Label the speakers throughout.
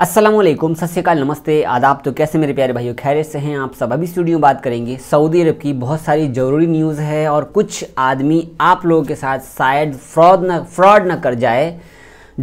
Speaker 1: असलम सत्यकाल नमस्ते आदाब तो कैसे मेरे प्यारे भाइयों खैर से हैं आप सब अभी स्टूडियो में बात करेंगे सऊदी अरब की बहुत सारी ज़रूरी न्यूज़ है और कुछ आदमी आप लोगों के साथ शायद फ्रॉड न फ्रॉड न कर जाए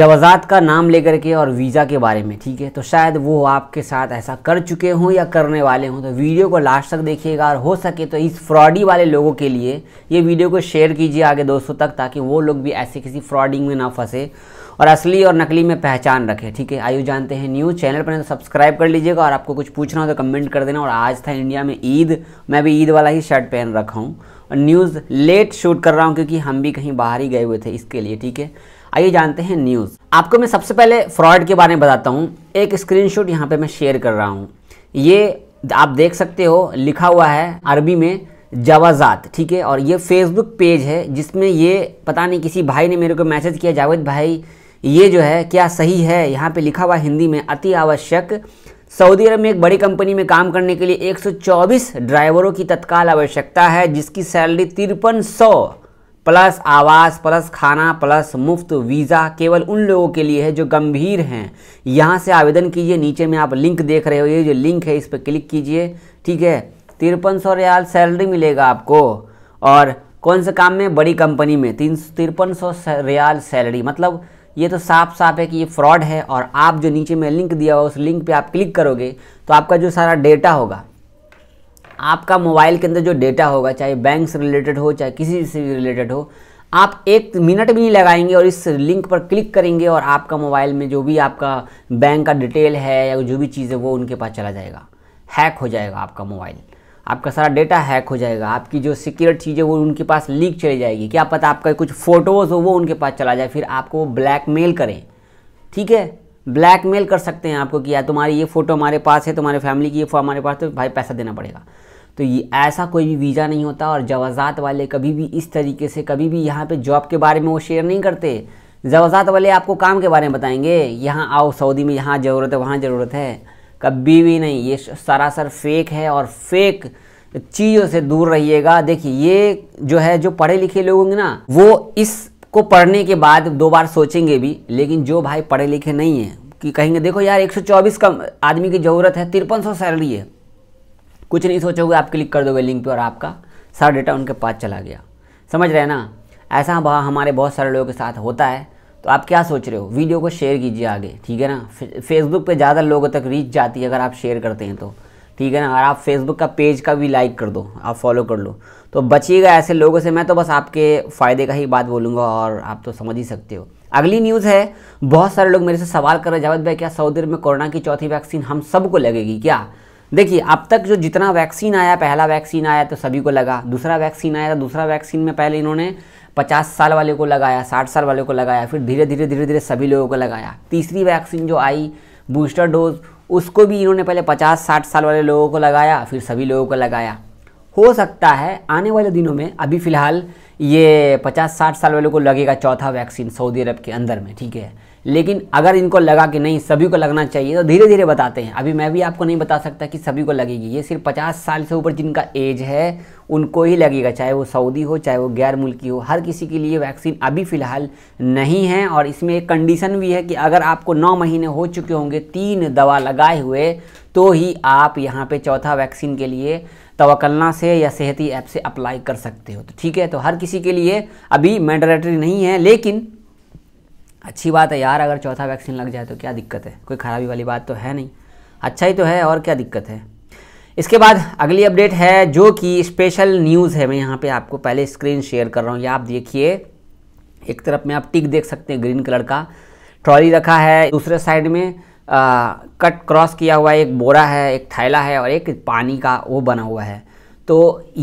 Speaker 1: जवाजात का नाम लेकर के और वीज़ा के बारे में ठीक है तो शायद वो आपके साथ ऐसा कर चुके हों या करने वाले हों तो वीडियो को लास्ट तक देखिएगा और हो सके तो इस फ्रॉडी वाले लोगों के लिए ये वीडियो को शेयर कीजिए आगे दोस्तों तक ताकि वो लोग भी ऐसे किसी फ्रॉडिंग में ना फंसे और असली और नकली में पहचान रखे ठीक है आयु जानते हैं न्यूज़ चैनल पर तो सब्सक्राइब कर लीजिएगा और आपको कुछ पूछना हो तो कमेंट कर देना और आज था इंडिया में ईद मैं भी ईद वाला ही शर्ट पहन रखा हूँ और न्यूज़ लेट शूट कर रहा हूँ क्योंकि हम भी कहीं बाहर ही गए हुए थे इसके लिए ठीक है आइए जानते हैं न्यूज़ आपको मैं सबसे पहले फ्रॉड के बारे में बताता हूँ एक स्क्रीनशॉट यहाँ पे मैं शेयर कर रहा हूँ ये आप देख सकते हो लिखा हुआ है अरबी में जवाजात ठीक है और ये फेसबुक पेज है जिसमें ये पता नहीं किसी भाई ने मेरे को मैसेज किया जावेद भाई ये जो है क्या सही है यहाँ पे लिखा हुआ हिंदी में अति आवश्यक सऊदी अरब में एक बड़ी कंपनी में काम करने के लिए 124 ड्राइवरों की तत्काल आवश्यकता है जिसकी सैलरी तिरपन सौ प्लस आवास प्लस खाना प्लस मुफ्त वीज़ा केवल उन लोगों के लिए है जो गंभीर हैं यहाँ से आवेदन कीजिए नीचे में आप लिंक देख रहे हो ये जो लिंक है इस पर क्लिक कीजिए ठीक है तिरपन सौ रियाल सैलरी मिलेगा आपको और कौन से काम में बड़ी कंपनी में तीन तिरपन सौ रियाल सैलरी मतलब ये तो साफ साफ है कि ये फ्रॉड है और आप जो नीचे में लिंक दिया हुआ उस लिंक पे आप क्लिक करोगे तो आपका जो सारा डेटा होगा आपका मोबाइल के अंदर जो डेटा होगा चाहे बैंक से रिलेटेड हो चाहे किसी से रिलेटेड हो आप एक मिनट भी नहीं लगाएंगे और इस लिंक पर क्लिक करेंगे और आपका मोबाइल में जो भी आपका बैंक का डिटेल है या जो भी चीज़ है वो उनके पास चला जाएगा हैक हो जाएगा आपका मोबाइल आपका सारा डेटा हैक हो जाएगा आपकी जो सिक्योर चीज़ें वो उनके पास लीक चली जाएगी क्या पता आपका कुछ फ़ोटोज़ हो वो उनके पास चला जाए फिर आपको ब्लैकमेल करें ठीक है ब्लैकमेल कर सकते हैं आपको कि यार तुम्हारी ये फ़ोटो हमारे पास है तुम्हारे फैमिली की ये फोटो हमारे पास तो भाई पैसा देना पड़ेगा तो ये ऐसा कोई भी वीज़ा नहीं होता और जवाज़ात वाले कभी भी इस तरीके से कभी भी यहाँ पर जॉब के बारे में वो शेयर नहीं करते जवाज़ात वाले आपको काम के बारे में बताएंगे यहाँ आओ सऊदी में यहाँ ज़रूरत है वहाँ ज़रूरत है कभी भी नहीं ये सरासर फेक है और फेक चीज़ों से दूर रहिएगा देखिए ये जो है जो पढ़े लिखे लोग होंगे ना वो इसको पढ़ने के बाद दो बार सोचेंगे भी लेकिन जो भाई पढ़े लिखे नहीं हैं कि कहेंगे देखो यार 124 का आदमी की ज़रूरत है तिरपन सौ सैलरी है कुछ नहीं सोचोगे आप क्लिक कर दोगे लिंक पे और आपका सारा डेटा उनके पास चला गया समझ रहे हैं ना ऐसा हमारे बहुत सारे लोगों के साथ होता है तो आप क्या सोच रहे हो वीडियो को शेयर कीजिए आगे ठीक है ना फेसबुक पे ज़्यादा लोगों तक रीच जाती है अगर आप शेयर करते हैं तो ठीक है ना और आप फेसबुक का पेज का भी लाइक कर दो आप फॉलो कर लो तो बचिएगा ऐसे लोगों से मैं तो बस आपके फ़ायदे का ही बात बोलूँगा और आप तो समझ ही सकते हो अगली न्यूज़ है बहुत सारे लोग मेरे से सवाल कर रहे हैं जावेद भाई क्या सऊदी में कोरोना की चौथी वैक्सीन हम सबको लगेगी क्या देखिए अब तक जो जितना वैक्सीन आया पहला वैक्सीन आया तो सभी को लगा दूसरा वैक्सीन आया तो दूसरा वैक्सीन में पहले इन्होंने पचास साल वाले को लगाया साठ साल वाले को लगाया फिर धीरे धीरे धीरे धीरे सभी लोगों को लगाया तीसरी वैक्सीन जो आई बूस्टर डोज उसको भी इन्होंने पहले पचास साठ साल वाले लोगों को लगाया फिर सभी लोगों को लगाया हो सकता है आने वाले दिनों में अभी फ़िलहाल ये पचास साठ साल वालों को लगेगा चौथा वैक्सीन सऊदी अरब के अंदर में ठीक है लेकिन अगर इनको लगा कि नहीं सभी को लगना चाहिए तो धीरे धीरे बताते हैं अभी मैं भी आपको नहीं बता सकता कि सभी को लगेगी ये सिर्फ पचास साल से ऊपर जिनका एज है उनको ही लगेगा चाहे वो सऊदी हो चाहे वो गैर मुल्की हो हर किसी के लिए वैक्सीन अभी फ़िलहाल नहीं है और इसमें एक कंडीशन भी है कि अगर आपको नौ महीने हो चुके होंगे तीन दवा लगाए हुए तो ही आप यहाँ पर चौथा वैक्सीन के लिए तवकलना से या सेहती ऐप से अप्लाई कर सकते हो तो ठीक है तो हर किसी के लिए अभी मैंडेटरी नहीं है लेकिन अच्छी बात है यार अगर चौथा वैक्सीन लग जाए तो क्या दिक्कत है कोई खराबी वाली बात तो है नहीं अच्छा ही तो है और क्या दिक्कत है इसके बाद अगली अपडेट है जो कि स्पेशल न्यूज़ है मैं यहाँ पे आपको पहले स्क्रीन शेयर कर रहा हूँ ये आप देखिए एक तरफ में आप टिक देख सकते हैं ग्रीन कलर का ट्रॉली रखा है दूसरे साइड में आ, कट क्रॉस किया हुआ एक बोरा है एक थैला है और एक पानी का वो बना हुआ है तो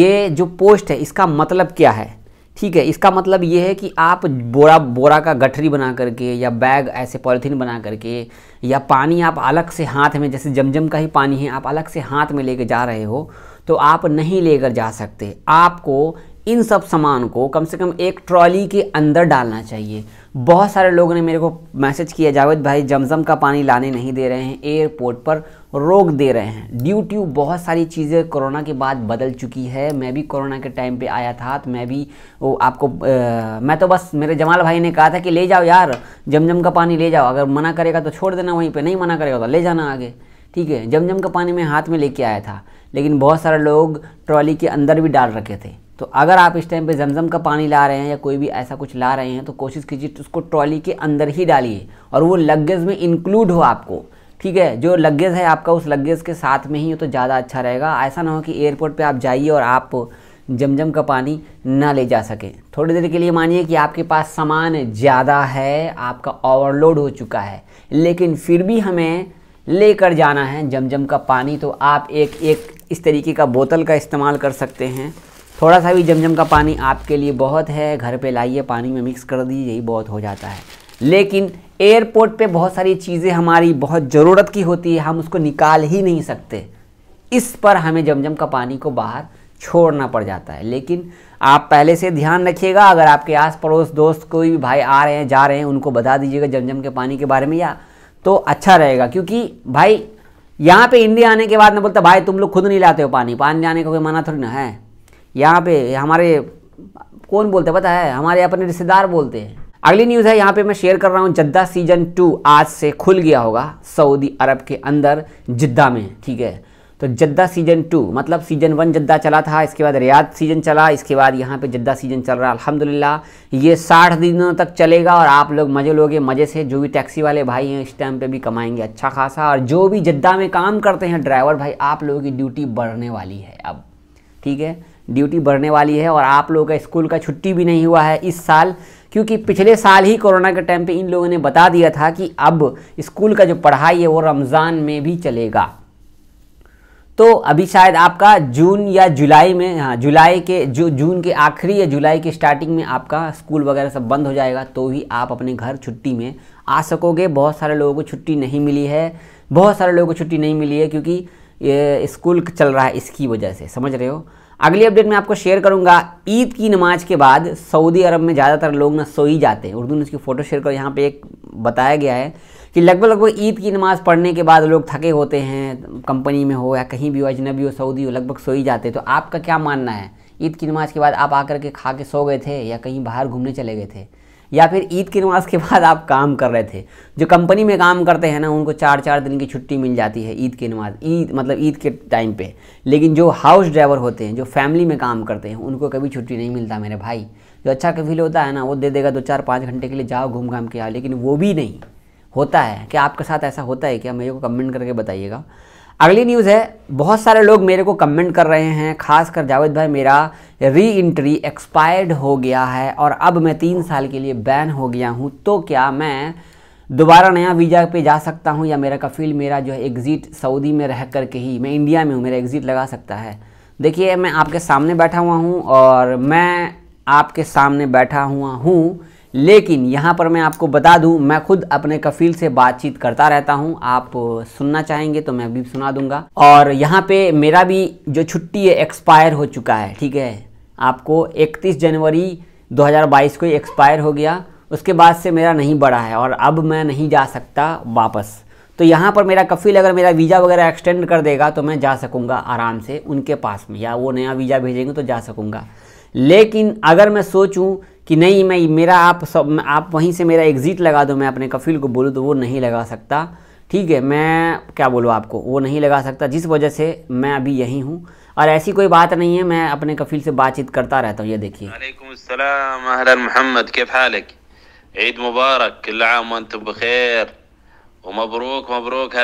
Speaker 1: ये जो पोस्ट है इसका मतलब क्या है ठीक है इसका मतलब ये है कि आप बोरा बोरा का गठरी बना करके या बैग ऐसे पॉलीथीन बना करके या पानी आप अलग से हाथ में जैसे जमजम का ही पानी है आप अलग से हाथ में लेकर जा रहे हो तो आप नहीं लेकर जा सकते आपको इन सब सामान को कम से कम एक ट्रॉली के अंदर डालना चाहिए बहुत सारे लोगों ने मेरे को मैसेज किया जावेद भाई जमजम का पानी लाने नहीं दे रहे हैं एयरपोर्ट पर रोक दे रहे हैं ड्यू ट्यू बहुत सारी चीज़ें कोरोना के बाद बदल चुकी है मैं भी कोरोना के टाइम पे आया था तो मैं भी वो आपको आ, मैं तो बस मेरे जमाल भाई ने कहा था कि ले जाओ यार जमजम का पानी ले जाओ अगर मना करेगा तो छोड़ देना वहीं पे नहीं मना करेगा तो ले जाना आगे ठीक है जमजम का पानी मैं हाथ में लेके आया था लेकिन बहुत सारे लोग ट्रॉली के अंदर भी डाल रखे थे तो अगर आप इस टाइम पे जमजम का पानी ला रहे हैं या कोई भी ऐसा कुछ ला रहे हैं तो कोशिश कीजिए तो उसको ट्रॉली के अंदर ही डालिए और वो लगेज में इंक्लूड हो आपको ठीक है जो लगेज है आपका उस लगेज के साथ में ही तो ज़्यादा अच्छा रहेगा ऐसा ना हो कि एयरपोर्ट पे आप जाइए और आप जमजम का पानी ना ले जा सकें थोड़ी देर के लिए मानिए कि आपके पास सामान ज़्यादा है आपका ओवरलोड हो चुका है लेकिन फिर भी हमें लेकर जाना है जमजम का पानी तो आप एक एक इस तरीके का बोतल का इस्तेमाल कर सकते हैं थोड़ा सा भी जमजम का पानी आपके लिए बहुत है घर पे लाइए पानी में मिक्स कर दीजिए यही बहुत हो जाता है लेकिन एयरपोर्ट पे बहुत सारी चीज़ें हमारी बहुत ज़रूरत की होती है हम उसको निकाल ही नहीं सकते इस पर हमें जमजम का पानी को बाहर छोड़ना पड़ जाता है लेकिन आप पहले से ध्यान रखिएगा अगर आपके आस पड़ोस दोस्त कोई भी भाई आ रहे हैं जा रहे हैं उनको बता दीजिएगा जमजम के पानी के बारे में या तो अच्छा रहेगा क्योंकि भाई यहाँ पे इंडिया आने के बाद मैं बोलता भाई तुम लोग खुद नहीं लाते हो पानी पानी लाने का कोई माना थोड़ी ना है यहाँ पे हमारे कौन बोलते पता है हमारे अपने रिश्तेदार बोलते हैं अगली न्यूज़ है यहाँ पे मैं शेयर कर रहा हूँ जद्दा सीजन टू आज से खुल गया होगा सऊदी अरब के अंदर जिद्दा में ठीक है तो जद्दा सीजन टू मतलब सीजन वन जद्दा चला था इसके बाद रियाद सीजन चला इसके बाद यहाँ पे जद्दा सीजन चल रहा है अल्हम्दुलिल्लाह ये साठ दिनों तक चलेगा और आप लोग मज़े लोगे मज़े से जो भी टैक्सी वाले भाई हैं इस टाइम पे भी कमाएंगे अच्छा खासा और जो भी जद्दा में काम करते हैं ड्राइवर भाई आप लोगों की ड्यूटी बढ़ने वाली है अब ठीक है ड्यूटी बढ़ने वाली है और आप लोगों का स्कूल का छुट्टी भी नहीं हुआ है इस साल क्योंकि पिछले साल ही कोरोना के टाइम पे इन लोगों ने बता दिया था कि अब स्कूल का जो पढ़ाई है वो रमज़ान में भी चलेगा तो अभी शायद आपका जून या जुलाई में हाँ जुलाई के जो जून के आखिरी या जुलाई के स्टार्टिंग में आपका स्कूल वगैरह सब बंद हो जाएगा तो ही आप अपने घर छुट्टी में आ सकोगे बहुत सारे लोगों को छुट्टी नहीं मिली है बहुत सारे लोगों को छुट्टी नहीं मिली है क्योंकि ये स्कूल चल रहा है इसकी वजह से समझ रहे हो अगली अपडेट मैं आपको शेयर करूंगा ईद की नमाज के बाद सऊदी अरब में ज़्यादातर लोग ना सो ही जाते हैं उर्दू ने उसकी फ़ोटो शेयर कर यहाँ पे एक बताया गया है कि लगभग लगभग ईद की नमाज़ पढ़ने के बाद लोग थके होते हैं कंपनी में हो या कहीं भी हो अजनबी हो सऊदी हो लगभग सो ही जाते हैं तो आपका क्या मानना है ईद की नमाज़ के बाद आप आकर के खा के सो गए थे या कहीं बाहर घूमने चले गए थे या फिर ईद की नमाज़ के बाद आप काम कर रहे थे जो कंपनी में काम करते हैं ना उनको चार चार दिन की छुट्टी मिल जाती है ईद की नमाज ईद मतलब ईद के टाइम पे लेकिन जो हाउस ड्राइवर होते हैं जो फैमिली में काम करते हैं उनको कभी छुट्टी नहीं मिलता मेरे भाई जो अच्छा कफील होता है ना वो दे देगा दो चार पाँच घंटे के लिए जाओ घूम घाम के आओ लेकिन वो भी नहीं होता है क्या आपके साथ ऐसा होता है क्या मेरे को कमेंट करके बताइएगा अगली न्यूज़ है बहुत सारे लोग मेरे को कमेंट कर रहे हैं खासकर जावेद भाई मेरा री इंट्री एक्सपायर्ड हो गया है और अब मैं तीन साल के लिए बैन हो गया हूँ तो क्या मैं दोबारा नया वीज़ा पे जा सकता हूँ या मेरा कफील मेरा जो है एग्ज़िट सऊदी में रह कर के ही मैं इंडिया में हूँ मेरा एग्ज़िट लगा सकता है देखिए मैं आपके सामने बैठा हुआ हूँ और मैं आपके सामने बैठा हुआ हूँ लेकिन यहाँ पर मैं आपको बता दूँ मैं खुद अपने कफील से बातचीत करता रहता हूँ आप सुनना चाहेंगे तो मैं भी सुना दूंगा और यहाँ पे मेरा भी जो छुट्टी है एक्सपायर हो चुका है ठीक है आपको 31 जनवरी 2022 को एक्सपायर हो गया उसके बाद से मेरा नहीं बढ़ा है और अब मैं नहीं जा सकता वापस तो यहाँ पर मेरा कफील अगर मेरा वीज़ा वगैरह एक्सटेंड कर देगा तो मैं जा सकूँगा आराम से उनके पास में या वो नया वीज़ा भेजेंगे तो जा सकूँगा लेकिन अगर मैं सोचूँ कि नहीं मैं मेरा आप सब आप वहीं से मेरा एग्ज़िट लगा दो मैं अपने कफील को बोलूँ तो वो नहीं लगा सकता ठीक है मैं क्या बोलूँ आपको वो नहीं लगा सकता जिस वजह से मैं अभी यहीं हूँ और ऐसी कोई बात नहीं है मैं अपने कफील से बातचीत करता रहता हूँ ये देखिए ईद मुबारक मबरूक मबरूक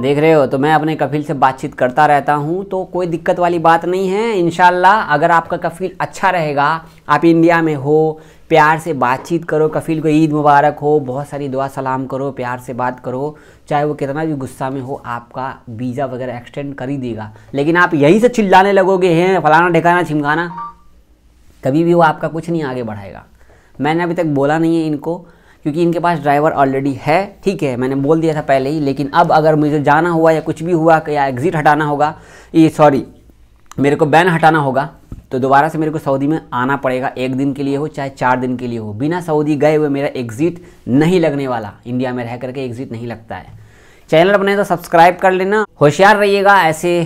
Speaker 1: देख रहे हो तो मैं अपने कफिल से बातचीत करता रहता हूँ तो कोई दिक्कत वाली बात नहीं है इन अगर आपका कफिल अच्छा रहेगा आप इंडिया में हो प्यार से बातचीत करो कफिल को ईद मुबारक हो बहुत सारी दुआ सलाम करो प्यार से बात करो चाहे वो कितना भी गुस्सा में हो आपका वीज़ा वगैरह एक्सटेंड कर ही देगा लेकिन आप यहीं से चिल्लाने लगोगे हैं फलाना ढिकाना छिमकाना कभी भी वो आपका कुछ नहीं आगे बढ़ाएगा मैंने अभी तक बोला नहीं है इनको क्योंकि इनके पास ड्राइवर ऑलरेडी है ठीक है मैंने बोल दिया था पहले ही लेकिन अब अगर मुझे जाना हुआ या कुछ भी हुआ या एग्ज़िट हटाना होगा ये सॉरी मेरे को बैन हटाना होगा तो दोबारा से मेरे को सऊदी में आना पड़ेगा एक दिन के लिए हो चाहे चार दिन के लिए हो बिना सऊदी गए हुए मेरा एग्ज़िट नहीं लगने वाला इंडिया में रह करके एग्ज़िट नहीं लगता है चैनल अपने तो सब्सक्राइब कर लेना होशियार रहिएगा ऐसे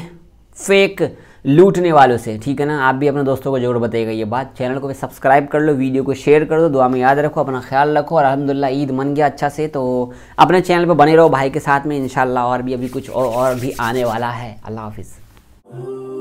Speaker 1: फेक लूटने वालों से ठीक है ना आप भी अपने दोस्तों को जरूर बताइएगा ये बात चैनल को भी सब्सक्राइब कर लो वीडियो को शेयर कर दो दुआ में याद रखो अपना ख्याल रखो और अलहमदिल्ला ईद मन गया अच्छा से तो अपने चैनल पर बने रहो भाई के साथ में इन और भी अभी कुछ और, और भी आने वाला है अल्लाह हाफिज़